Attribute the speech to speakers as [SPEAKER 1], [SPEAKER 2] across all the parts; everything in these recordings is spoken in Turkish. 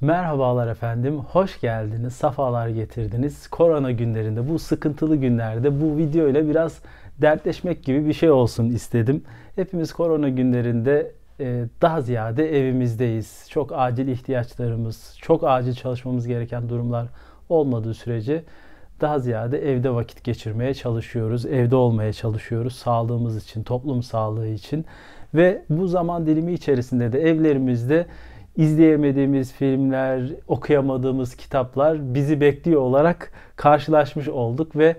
[SPEAKER 1] Merhabalar efendim, hoş geldiniz, safalar getirdiniz. Korona günlerinde, bu sıkıntılı günlerde bu video ile biraz dertleşmek gibi bir şey olsun istedim. Hepimiz korona günlerinde e, daha ziyade evimizdeyiz. Çok acil ihtiyaçlarımız, çok acil çalışmamız gereken durumlar olmadığı sürece daha ziyade evde vakit geçirmeye çalışıyoruz. Evde olmaya çalışıyoruz sağlığımız için, toplum sağlığı için. Ve bu zaman dilimi içerisinde de evlerimizde izleyemediğimiz filmler, okuyamadığımız kitaplar bizi bekliyor olarak karşılaşmış olduk ve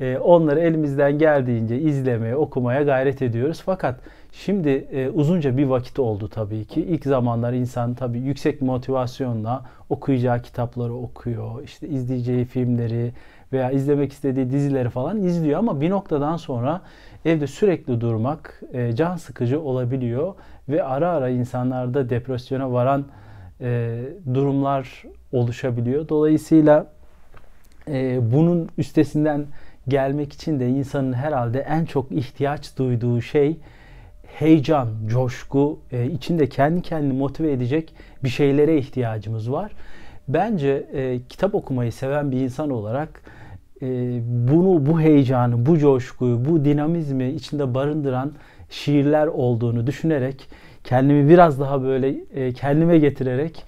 [SPEAKER 1] e, onları elimizden geldiğince izlemeye, okumaya gayret ediyoruz. Fakat Şimdi e, uzunca bir vakit oldu tabii ki. İlk zamanlar insan tabii yüksek motivasyonla okuyacağı kitapları okuyor. işte izleyeceği filmleri veya izlemek istediği dizileri falan izliyor ama bir noktadan sonra evde sürekli durmak e, can sıkıcı olabiliyor ve ara ara insanlarda depresyona varan e, durumlar oluşabiliyor. Dolayısıyla e, bunun üstesinden gelmek için de insanın herhalde en çok ihtiyaç duyduğu şey heyecan, coşku, e, içinde kendi kendini motive edecek bir şeylere ihtiyacımız var. Bence e, kitap okumayı seven bir insan olarak e, bunu, bu heyecanı, bu coşkuyu, bu dinamizmi içinde barındıran şiirler olduğunu düşünerek kendimi biraz daha böyle e, kendime getirerek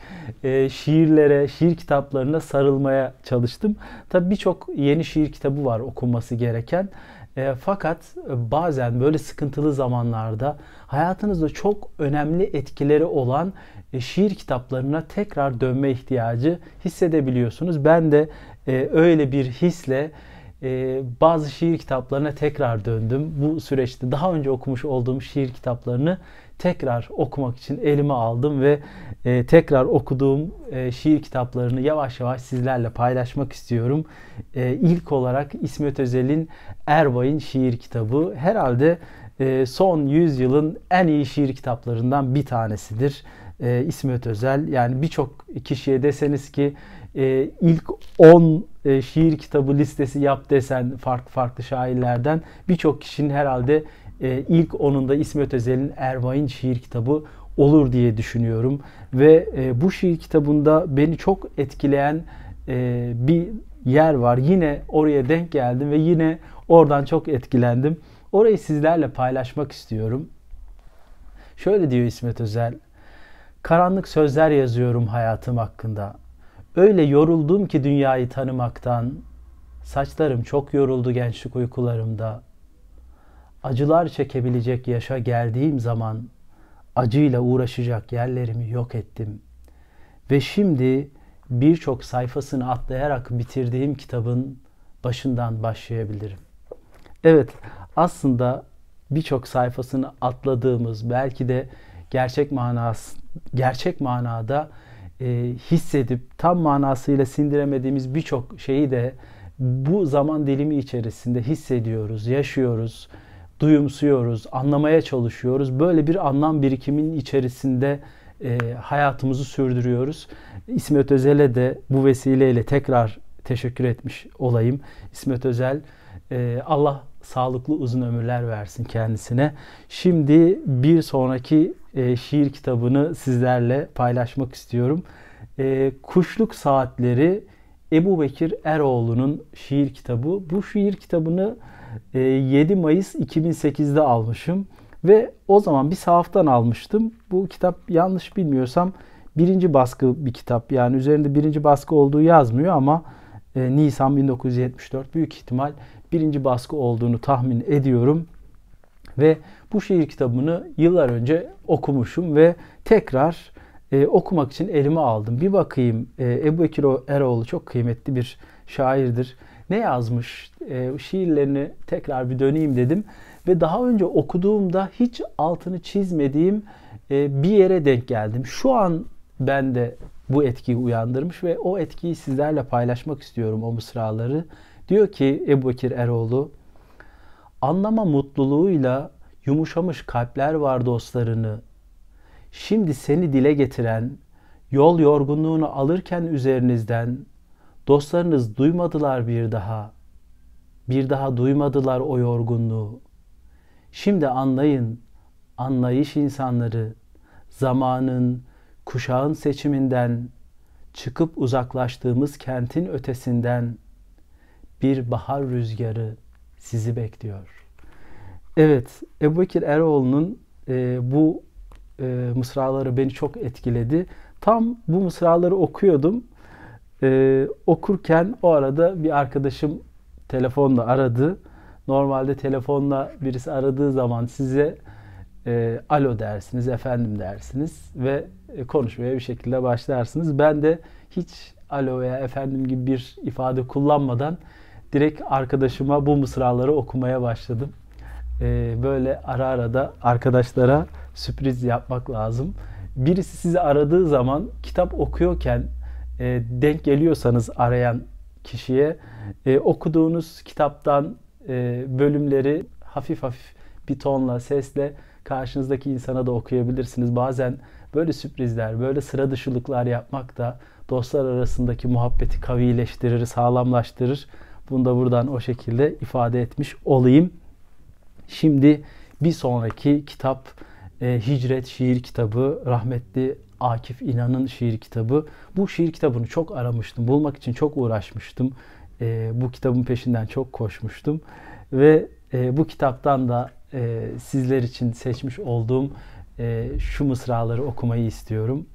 [SPEAKER 1] e, şiirlere, şiir kitaplarına sarılmaya çalıştım. Tabii birçok yeni şiir kitabı var okunması gereken. E, fakat bazen böyle sıkıntılı zamanlarda hayatınızda çok önemli etkileri olan e, şiir kitaplarına tekrar dönme ihtiyacı hissedebiliyorsunuz. Ben de e, öyle bir hisle e, bazı şiir kitaplarına tekrar döndüm. Bu süreçte daha önce okumuş olduğum şiir kitaplarını tekrar okumak için elime aldım ve e, tekrar okuduğum e, şiir kitaplarını yavaş yavaş sizlerle paylaşmak istiyorum. E, ilk olarak İsmet Özel'in Erbay'ın şiir kitabı herhalde e, son yüzyılın en iyi şiir kitaplarından bir tanesidir. E, İsmet Özel yani birçok kişiye deseniz ki e, ilk 10 e, şiir kitabı listesi yap desen farklı farklı şairlerden birçok kişinin herhalde e, ilk onunda İsmet Özel'in Erva'in şiir kitabı olur diye düşünüyorum. Ve e, bu şiir kitabında beni çok etkileyen e, bir yer var. Yine oraya denk geldim ve yine oradan çok etkilendim. Orayı sizlerle paylaşmak istiyorum. Şöyle diyor İsmet Özel. Karanlık sözler yazıyorum hayatım hakkında. Öyle yoruldum ki dünyayı tanımaktan, saçlarım çok yoruldu gençlik uykularımda. Acılar çekebilecek yaşa geldiğim zaman acıyla uğraşacak yerlerimi yok ettim. Ve şimdi birçok sayfasını atlayarak bitirdiğim kitabın başından başlayabilirim. Evet, aslında birçok sayfasını atladığımız belki de gerçek manası gerçek manada e, hissedip tam manasıyla sindiremediğimiz birçok şeyi de bu zaman dilimi içerisinde hissediyoruz, yaşıyoruz, duyumsuyoruz, anlamaya çalışıyoruz. Böyle bir anlam birikimin içerisinde e, hayatımızı sürdürüyoruz. İsmet Özel'e de bu vesileyle tekrar teşekkür etmiş olayım. İsmet Özel e, Allah sağlıklı uzun ömürler versin kendisine. Şimdi bir sonraki e, şiir kitabını sizlerle paylaşmak istiyorum. E, Kuşluk Saatleri Ebu Bekir Eroğlu'nun şiir kitabı. Bu şiir kitabını e, 7 Mayıs 2008'de almışım ve o zaman bir sahaftan almıştım. Bu kitap yanlış bilmiyorsam birinci baskı bir kitap. Yani üzerinde birinci baskı olduğu yazmıyor ama e, Nisan 1974 büyük ihtimal birinci baskı olduğunu tahmin ediyorum. Ve bu şiir kitabını yıllar önce okumuşum ve tekrar e, okumak için elime aldım. Bir bakayım e, Ebu Bekir Eroğlu çok kıymetli bir şairdir. Ne yazmış? E, şiirlerini tekrar bir döneyim dedim. Ve daha önce okuduğumda hiç altını çizmediğim e, bir yere denk geldim. Şu an ben de bu etkiyi uyandırmış ve o etkiyi sizlerle paylaşmak istiyorum o mısraları. Diyor ki Ebu Bekir Eroğlu, anlama mutluluğuyla yumuşamış kalpler var dostlarını. Şimdi seni dile getiren, yol yorgunluğunu alırken üzerinizden, dostlarınız duymadılar bir daha. Bir daha duymadılar o yorgunluğu. Şimdi anlayın, anlayış insanları, zamanın, kuşağın seçiminden, çıkıp uzaklaştığımız kentin ötesinden bir bahar rüzgarı sizi bekliyor.'' Evet, Ebubekir Eroğlu'nun e, bu e, mısraları beni çok etkiledi. Tam bu mısraları okuyordum. E, okurken o arada bir arkadaşım telefonla aradı. Normalde telefonla birisi aradığı zaman size e, alo dersiniz, efendim dersiniz ve e, konuşmaya bir şekilde başlarsınız. Ben de hiç alo veya efendim gibi bir ifade kullanmadan direkt arkadaşıma bu mısraları okumaya başladım. Ee, böyle ara ara da arkadaşlara sürpriz yapmak lazım. Birisi sizi aradığı zaman kitap okuyorken e, denk geliyorsanız arayan kişiye e, okuduğunuz kitaptan e, bölümleri hafif hafif bir tonla, sesle karşınızdaki insana da okuyabilirsiniz. Bazen böyle sürprizler, böyle sıra dışılıklar yapmak da dostlar arasındaki muhabbeti kavileştirir, sağlamlaştırır. Bunu da buradan o şekilde ifade etmiş olayım. Şimdi bir sonraki kitap e, Hicret şiir kitabı rahmetli Akif İnan'ın şiir kitabı. Bu şiir kitabını çok aramıştım. Bulmak için çok uğraşmıştım. E, bu kitabın peşinden çok koşmuştum. Ve e, bu kitaptan da e, sizler için seçmiş olduğum e, şu mısraları okumayı istiyorum.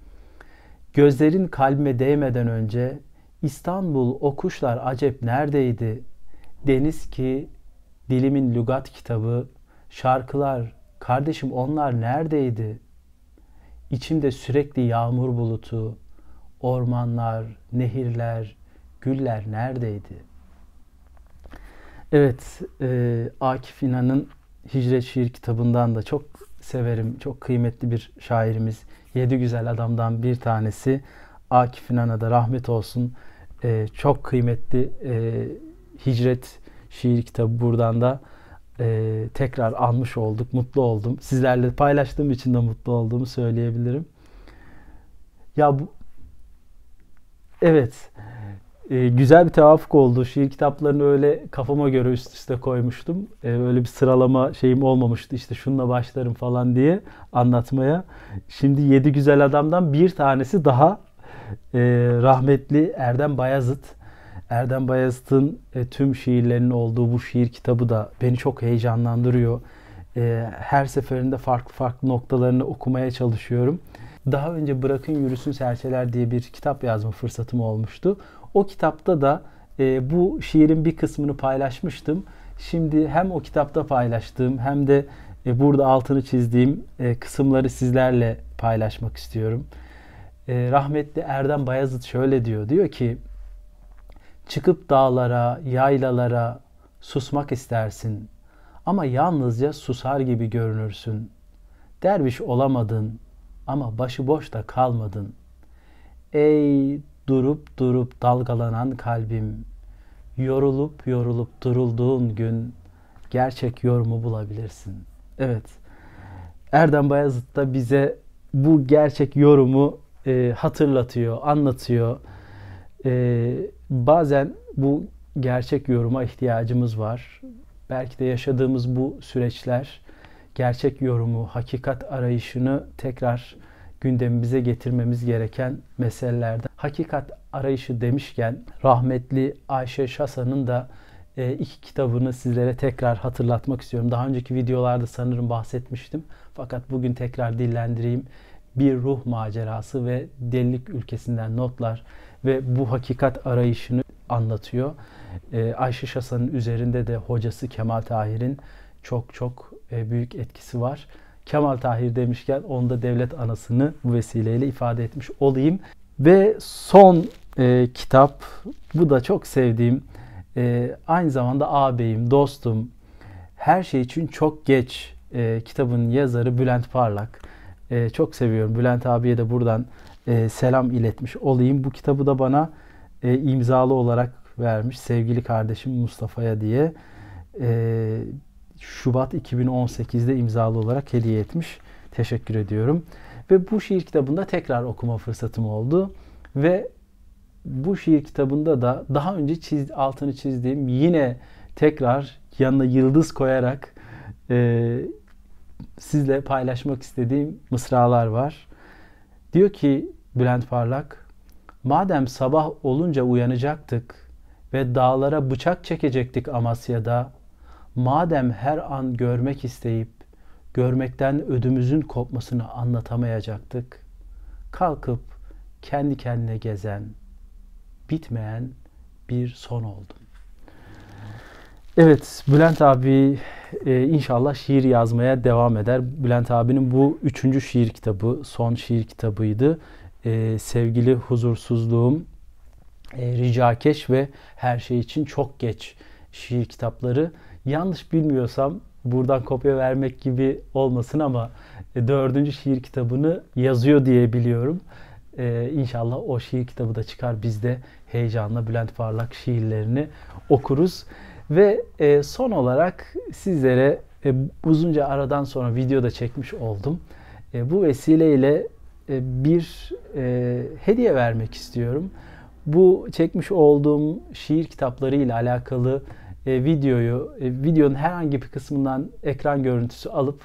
[SPEAKER 1] Gözlerin kalbime değmeden önce İstanbul o kuşlar acep neredeydi? Deniz ki dilimin lügat kitabı, şarkılar, kardeşim onlar neredeydi? İçimde sürekli yağmur bulutu, ormanlar, nehirler, güller neredeydi? Evet, e, Akif İnan'ın Hicret Şiir kitabından da çok severim. Çok kıymetli bir şairimiz. Yedi güzel adamdan bir tanesi. Akif İnan'a da rahmet olsun. E, çok kıymetli e, Hicret şiir kitabı buradan da e, tekrar almış olduk. Mutlu oldum. Sizlerle paylaştığım için de mutlu olduğumu söyleyebilirim. Ya bu Evet. E, güzel bir tevafuk oldu. Şiir kitaplarını öyle kafama göre üst üste koymuştum. E, öyle bir sıralama şeyim olmamıştı. İşte şunla başlarım falan diye anlatmaya. Şimdi Yedi Güzel Adam'dan bir tanesi daha e, rahmetli Erdem Bayazıt Erdem Bayazıt'ın e, tüm şiirlerinin olduğu bu şiir kitabı da beni çok heyecanlandırıyor. E, her seferinde farklı farklı noktalarını okumaya çalışıyorum. Daha önce Bırakın Yürüsün Serçeler diye bir kitap yazma fırsatım olmuştu. O kitapta da e, bu şiirin bir kısmını paylaşmıştım. Şimdi hem o kitapta paylaştığım hem de e, burada altını çizdiğim e, kısımları sizlerle paylaşmak istiyorum. E, rahmetli Erdem Bayazıt şöyle diyor. Diyor ki Çıkıp dağlara, yaylalara susmak istersin ama yalnızca susar gibi görünürsün. Derviş olamadın ama başıboş da kalmadın. Ey durup durup dalgalanan kalbim, yorulup yorulup durulduğun gün gerçek yorumu bulabilirsin. Evet, Erdem Bayazıt da bize bu gerçek yorumu e, hatırlatıyor, anlatıyor e, bazen bu gerçek yoruma ihtiyacımız var. Belki de yaşadığımız bu süreçler gerçek yorumu, hakikat arayışını tekrar gündemimize getirmemiz gereken meselelerden. Hakikat arayışı demişken rahmetli Ayşe Şasa'nın da e, iki kitabını sizlere tekrar hatırlatmak istiyorum. Daha önceki videolarda sanırım bahsetmiştim. Fakat bugün tekrar dillendireyim. Bir Ruh Macerası ve Delilik Ülkesinden Notlar ve bu hakikat arayışını anlatıyor. E, Ayşe Şasa'nın üzerinde de hocası Kemal Tahir'in çok çok e, büyük etkisi var. Kemal Tahir demişken onu da devlet anasını bu vesileyle ifade etmiş olayım. Ve son e, kitap, bu da çok sevdiğim, e, aynı zamanda ağabeyim, dostum, her şey için çok geç e, kitabın yazarı Bülent Parlak. E, çok seviyorum. Bülent abiye de buradan e, selam iletmiş olayım. Bu kitabı da bana e, imzalı olarak vermiş sevgili kardeşim Mustafa'ya diye e, Şubat 2018'de imzalı olarak hediye etmiş. Teşekkür ediyorum. Ve bu şiir kitabında tekrar okuma fırsatım oldu. Ve bu şiir kitabında da daha önce çiz, altını çizdiğim yine tekrar yanına yıldız koyarak e, sizle paylaşmak istediğim mısralar var. Diyor ki Bülent Parlak, madem sabah olunca uyanacaktık ve dağlara bıçak çekecektik Amasya'da, madem her an görmek isteyip görmekten ödümüzün kopmasını anlatamayacaktık, kalkıp kendi kendine gezen, bitmeyen bir son oldum. Evet, Bülent abi e, inşallah şiir yazmaya devam eder. Bülent abinin bu üçüncü şiir kitabı, son şiir kitabıydı. E, sevgili huzursuzluğum, e, ricakeş ve her şey için çok geç şiir kitapları. Yanlış bilmiyorsam buradan kopya vermek gibi olmasın ama e, dördüncü şiir kitabını yazıyor diye biliyorum. E, inşallah o şiir kitabı da çıkar. Biz de heyecanla Bülent Parlak şiirlerini okuruz. Ve e, son olarak sizlere e, uzunca aradan sonra videoda çekmiş oldum. E, bu vesileyle e, bir e, hediye vermek istiyorum. Bu çekmiş olduğum şiir kitapları ile alakalı e, videoyu, e, videonun herhangi bir kısmından ekran görüntüsü alıp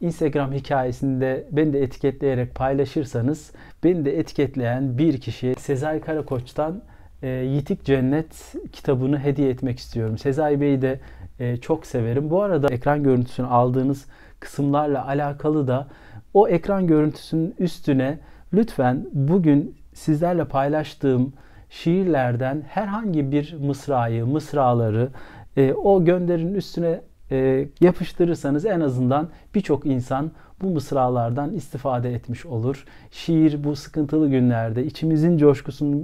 [SPEAKER 1] Instagram hikayesinde beni de etiketleyerek paylaşırsanız beni de etiketleyen bir kişiye Sezai Karakoç'tan e, Yitik Cennet kitabını hediye etmek istiyorum. Sezai Bey'i de e, çok severim. Bu arada ekran görüntüsünü aldığınız kısımlarla alakalı da o ekran görüntüsünün üstüne lütfen bugün sizlerle paylaştığım şiirlerden herhangi bir mısrayı, mısraları e, o gönderinin üstüne e, yapıştırırsanız en azından birçok insan bu mısralardan istifade etmiş olur. Şiir bu sıkıntılı günlerde içimizin coşkusunu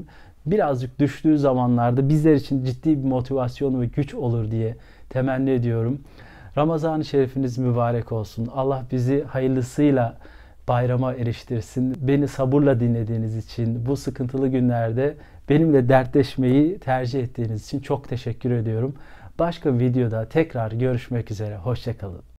[SPEAKER 1] birazcık düştüğü zamanlarda bizler için ciddi bir motivasyon ve güç olur diye temenni ediyorum. Ramazan-ı Şerifiniz mübarek olsun. Allah bizi hayırlısıyla bayrama eriştirsin. Beni sabırla dinlediğiniz için bu sıkıntılı günlerde benimle dertleşmeyi tercih ettiğiniz için çok teşekkür ediyorum. Başka videoda tekrar görüşmek üzere. Hoşçakalın.